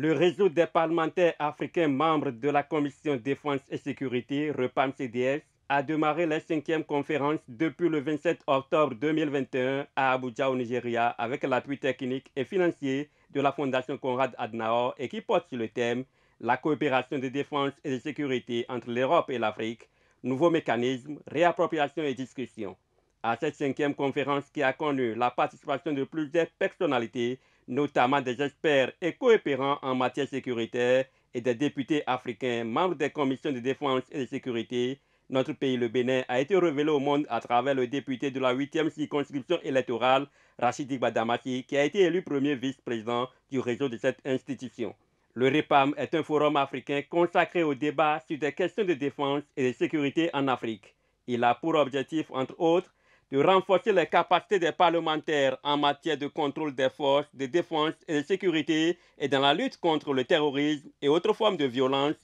Le réseau des parlementaires africains membres de la Commission défense et sécurité, REPAM-CDS, a démarré la cinquième conférence depuis le 27 octobre 2021 à Abuja au Nigeria avec l'appui technique et financier de la Fondation Conrad Adenauer et qui porte sur le thème La coopération de défense et de sécurité entre l'Europe et l'Afrique, nouveaux mécanismes, réappropriation et discussion. À cette cinquième conférence qui a connu la participation de plusieurs personnalités notamment des experts et coopérants en matière sécuritaire et des députés africains, membres des commissions de défense et de sécurité, notre pays, le Bénin, a été révélé au monde à travers le député de la 8e circonscription électorale, Rachid Ibadamati, qui a été élu premier vice-président du réseau de cette institution. Le REPAM est un forum africain consacré au débat sur des questions de défense et de sécurité en Afrique. Il a pour objectif, entre autres, de renforcer les capacités des parlementaires en matière de contrôle des forces de défense et de sécurité et dans la lutte contre le terrorisme et autres formes de violence,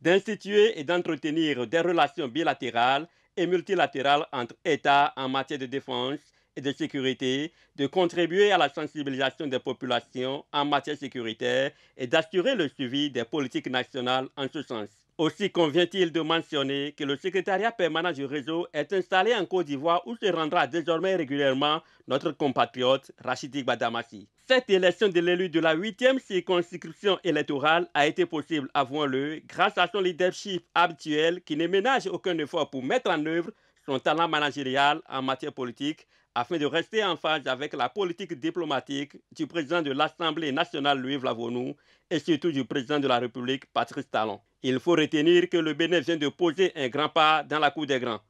d'instituer et d'entretenir des relations bilatérales et multilatérales entre États en matière de défense et de sécurité, de contribuer à la sensibilisation des populations en matière sécuritaire et d'assurer le suivi des politiques nationales en ce sens. Aussi convient-il de mentionner que le secrétariat permanent du réseau est installé en Côte d'Ivoire où se rendra désormais régulièrement notre compatriote Rachid Badamassi. Cette élection de l'élu de la 8e circonscription électorale a été possible avant le grâce à son leadership habituel qui ne ménage aucun effort pour mettre en œuvre son talent managérial en matière politique afin de rester en phase avec la politique diplomatique du président de l'Assemblée nationale Louis Vlavonou et surtout du président de la République Patrice Talon. Il faut retenir que le Bénin vient de poser un grand pas dans la Cour des grands.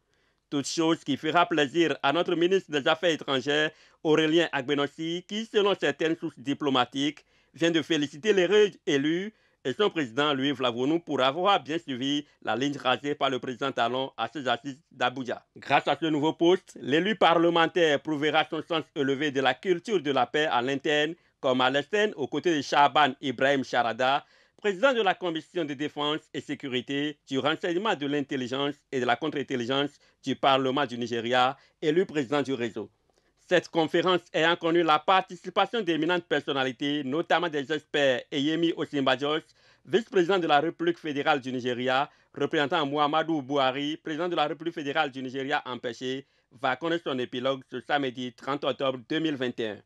Toute chose qui fera plaisir à notre ministre des Affaires étrangères, Aurélien Agbenossi, qui, selon certaines sources diplomatiques, vient de féliciter les élus et son président, Louis Flavonou, pour avoir bien suivi la ligne rasée par le président Talon à ses assises d'Abuja. Grâce à ce nouveau poste, l'élu parlementaire prouvera son sens élevé de la culture de la paix à l'interne comme à l'externe, aux côtés de Shaban Ibrahim Sharada président de la Commission de défense et sécurité du renseignement de l'intelligence et de la contre-intelligence du Parlement du Nigeria, élu président du réseau. Cette conférence ayant connu la participation d'éminentes personnalités, notamment des experts Yemi Osimbajos, vice-président de la République fédérale du Nigeria, représentant Muhammadu Buhari, président de la République fédérale du Nigeria empêché, va connaître son épilogue ce samedi 30 octobre 2021.